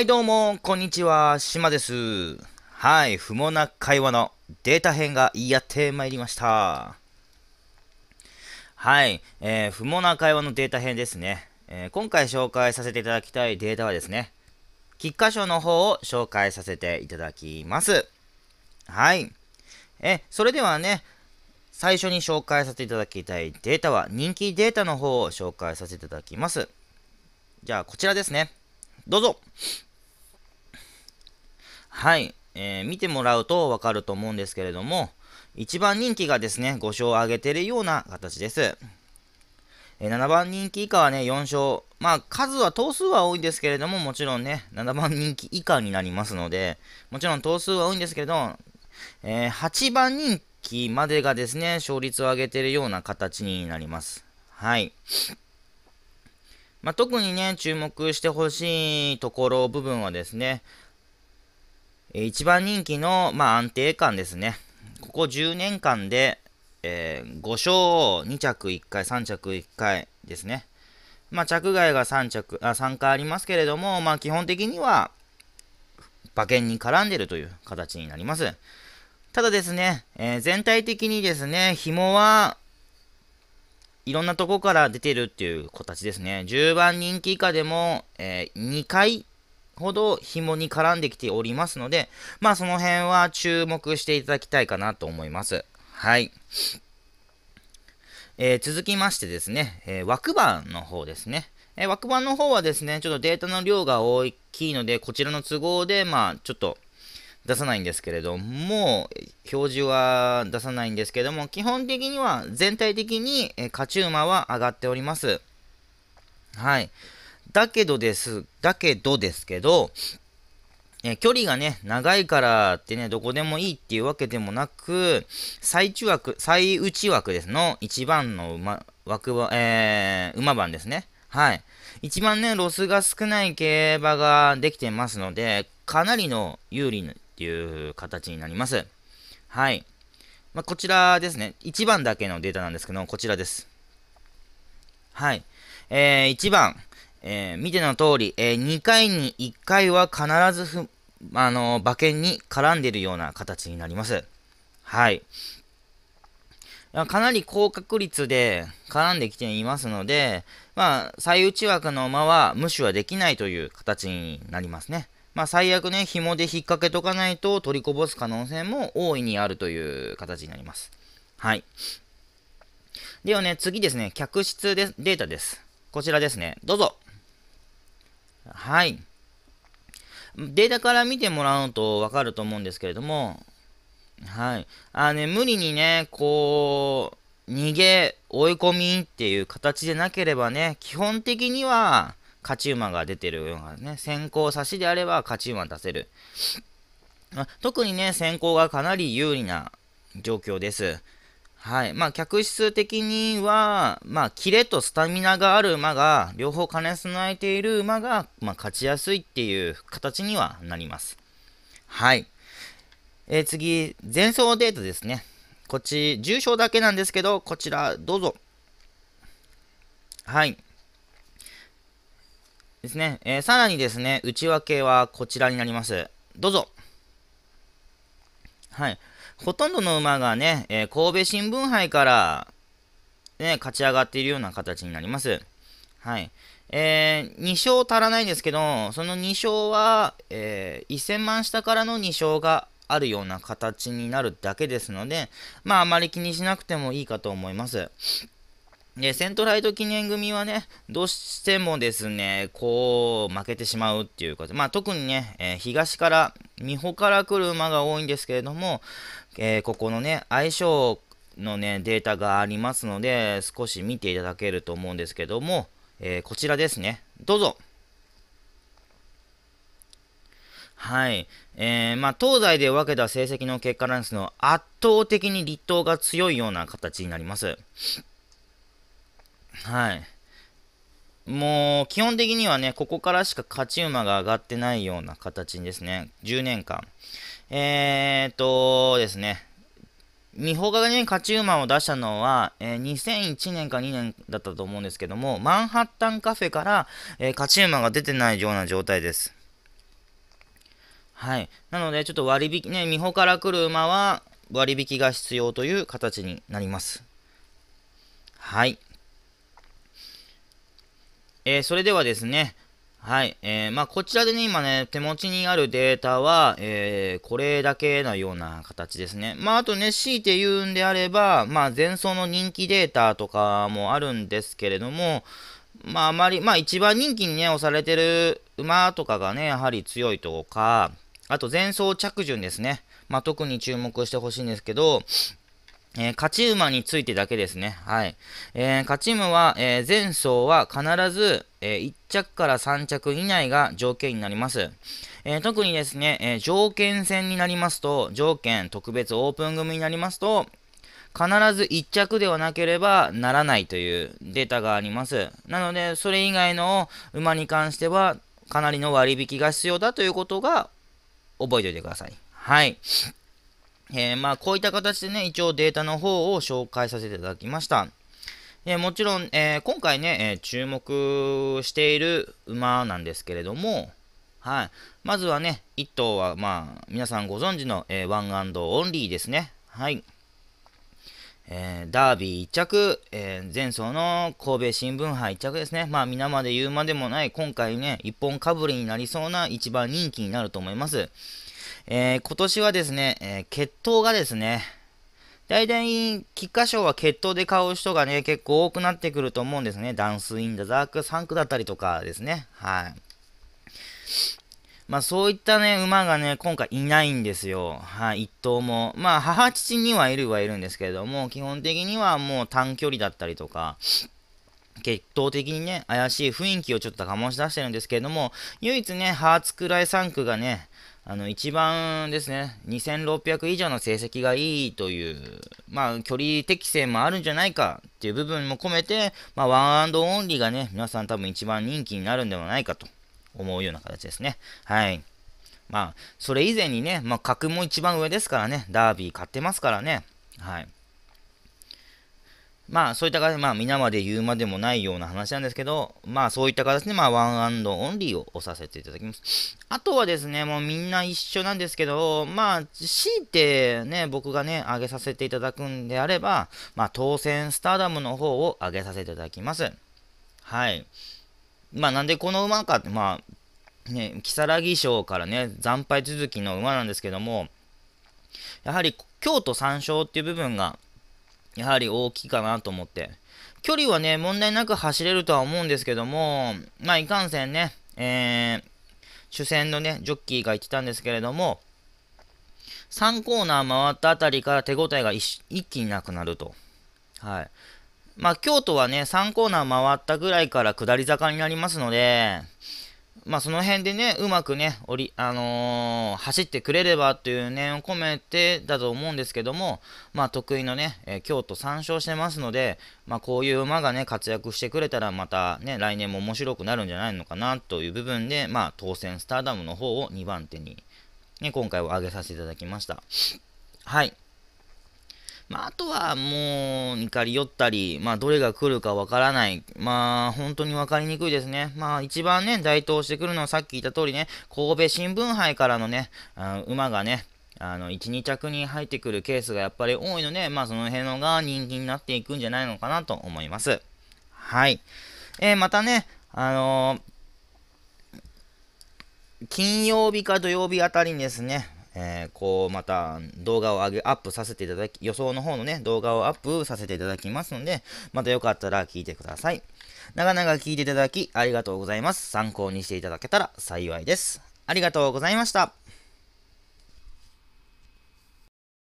はいどうも、こんにちは、島です。はい、不毛な会話のデータ編がやってまいりました。はい、えー、不毛な会話のデータ編ですね、えー、今回紹介させていただきたいデータはですね、菊花賞の方を紹介させていただきます。はい。え、それではね、最初に紹介させていただきたいデータは人気データの方を紹介させていただきます。じゃあこちらですね。どうぞはい、えー、見てもらうと分かると思うんですけれども、1番人気がですね、5勝を挙げてるような形です。え7番人気以下はね、4勝。まあ、数は、頭数は多いんですけれども、もちろんね、7番人気以下になりますので、もちろん頭数は多いんですけれど、えー、8番人気までがですね、勝率を上げてるような形になります。はい。まあ、特にね、注目してほしいところ、部分はですね、えー、一番人気の、まあ、安定感ですね。ここ10年間で、えー、5勝2着1回、3着1回ですね。まあ、着外が3着、あ、3回ありますけれども、まあ、基本的には、馬券に絡んでるという形になります。ただですね、えー、全体的にですね、紐はいろんなとこから出てるっていう形ですね。10番人気以下でも、えー、2回ほど紐に絡んできておりますので、まあその辺は注目していただきたいかなと思います。はい。えー、続きましてですね、えー、枠番の方ですね。えー、枠番の方はですね、ちょっとデータの量が大きいので、こちらの都合で、まあちょっと出さないんですけれども、表示は出さないんですけども、基本的には全体的に、え勝ち馬は上がっております。はい。だけどです、だけどですけど、え距離がね、長いからってね、どこでもいいっていうわけでもなく、最中枠、最内枠ですの、1番の馬、枠は、えー、馬番ですね。はい。一番ね、ロスが少ない競馬ができてますので、かなりの有利っていう形になります。はい。まあ、こちらですね。1番だけのデータなんですけど、こちらです。はい。えー、1番。えー、見ての通り、えー、2回に1回は必ずふ、あのー、馬券に絡んでいるような形になります。はい。かなり高確率で絡んできていますので、まあ、最内枠の馬は無視はできないという形になりますね。まあ、最悪ね、紐で引っ掛けとかないと取りこぼす可能性も大いにあるという形になります。はい。ではね、次ですね、客室でデータです。こちらですね、どうぞ。はい。データから見てもらうと分かると思うんですけれども、はい。あね、無理にね、こう、逃げ、追い込みっていう形でなければね、基本的には勝ち馬が出てるようなね、先行差しであれば勝ち馬出せる。特にね、先行がかなり有利な状況です。はい。まあ、客室的には、まあ、キレとスタミナがある馬が、両方兼ね備えている馬が、まあ、勝ちやすいっていう形にはなります。はい。えー、次、前走データですね。こっち、重賞だけなんですけど、こちら、どうぞ。はい。ですね。えー、さらにですね、内訳はこちらになります。どうぞ。はい。ほとんどの馬がね、えー、神戸新聞杯から、ね、勝ち上がっているような形になります。はい。えー、2勝足らないんですけど、その2勝は、えー、1000万下からの2勝があるような形になるだけですので、まあ、あまり気にしなくてもいいかと思います。で、セントライト記念組はね、どうしてもですね、こう、負けてしまうっていうこと。まあ、特にね、えー、東から、美穂から来る馬が多いんですけれども、えー、ここのね、相性のね、データがありますので、少し見ていただけると思うんですけども、えー、こちらですね。どうぞはい。えー、まあ、東西で分けた成績の結果なんですけど、圧倒的に立党が強いような形になります。はい。もう基本的にはね、ここからしか勝ち馬が上がってないような形ですね。10年間。えー、っとですね、美穂がね、勝ち馬を出したのは、えー、2001年か2年だったと思うんですけども、マンハッタンカフェから、えー、勝ち馬が出てないような状態です。はい。なので、ちょっと割引、ね、美穂から来る馬は割引が必要という形になります。はい。えー、それではですね、はい、えー、まあ、こちらでね、今ね、手持ちにあるデータは、えー、これだけのような形ですね。まあ、あとね、強いて言うんであれば、まあ、前走の人気データとかもあるんですけれども、まあ、あまり、まあ、一番人気にね、押されてる馬とかがね、やはり強いとか、あと前走着順ですね。まあ、特に注目してほしいんですけど、えー、勝ち馬についてだけですね。はい。えー、勝ち馬は、えー、前走は必ず、え1着から3着以内が条件になります。え特にですね、え条件戦になりますと、条件特別オープン組になりますと、必ず1着ではなければならないというデータがあります。なので、それ以外の馬に関しては、かなりの割引が必要だということが覚えておいてください。はい。えー、まあ、こういった形でね、一応データの方を紹介させていただきました。えー、もちろん、えー、今回ね、え注目している馬なんですけれども、はい、まずはね、1頭は、まあ、皆さんご存知の、えワンオンリーですね。はい。えダービー1着、え前走の神戸新聞杯1着ですね。まあ、皆まで言うまでもない、今回ね、一本かぶりになりそうな一番人気になると思います。えー、今年はですね、えー、血統がですね、大体、菊花賞は血統で買う人がね、結構多くなってくると思うんですね。ダンスインザザーク3区だったりとかですね。はい。まあそういったね、馬がね、今回いないんですよ。はい、1頭も。まあ母父にはいるはいるんですけれども、基本的にはもう短距離だったりとか、決闘的にね、怪しい雰囲気をちょっと醸し出してるんですけれども、唯一ね、ハーツクライ3区がね、あの一番ですね、2600以上の成績がいいという、まあ、距離適性もあるんじゃないかっていう部分も込めて、まあ、ワンオンリーがね、皆さん多分一番人気になるんではないかと思うような形ですね。はい。まあ、それ以前にね、まあ、格も一番上ですからね、ダービー買ってますからね。はい。まあそういった形で、まあ皆まで言うまでもないような話なんですけど、まあそういった形で、まあワンアンドオンリーを押させていただきます。あとはですね、もうみんな一緒なんですけど、まあ強いてね、僕がね、上げさせていただくんであれば、まあ当選スターダムの方を上げさせていただきます。はい。まあなんでこの馬かって、まあ、ね、如月賞からね、惨敗続きの馬なんですけども、やはり京都3勝っていう部分が、やはり大きいかなと思って。距離はね、問題なく走れるとは思うんですけども、まあ、いかんせんね、えー、主戦のね、ジョッキーが言ってたんですけれども、3コーナー回ったあたりから手応えが一気になくなると。はい。まあ、京都はね、3コーナー回ったぐらいから下り坂になりますので、まあ、その辺でね、うまくね、おり、あのー、走ってくれればという念を込めてだと思うんですけども、まあ、得意のね、えー、京都3勝してますので、まあ、こういう馬がね、活躍してくれたら、またね、来年も面白くなるんじゃないのかなという部分で、まあ、当選スターダムの方を2番手に、ね、今回は挙げさせていただきました。はい。まあ、あとはもう、にかり寄ったり、まあ、どれが来るかわからない。まあ、本当に分かりにくいですね。まあ、一番ね、台頭してくるのはさっき言った通りね、神戸新聞杯からのね、あ馬がね、あの、1、2着に入ってくるケースがやっぱり多いので、まあ、その辺のが人気になっていくんじゃないのかなと思います。はい。えー、またね、あのー金曜日か土曜日あたりにですね、えー、こう、また動画を上げ、アップさせていただき、予想の方のね、動画をアップさせていただきますので、またよかったら聞いてください。長々聞いていただき、ありがとうございます。参考にしていただけたら幸いです。ありがとうございました。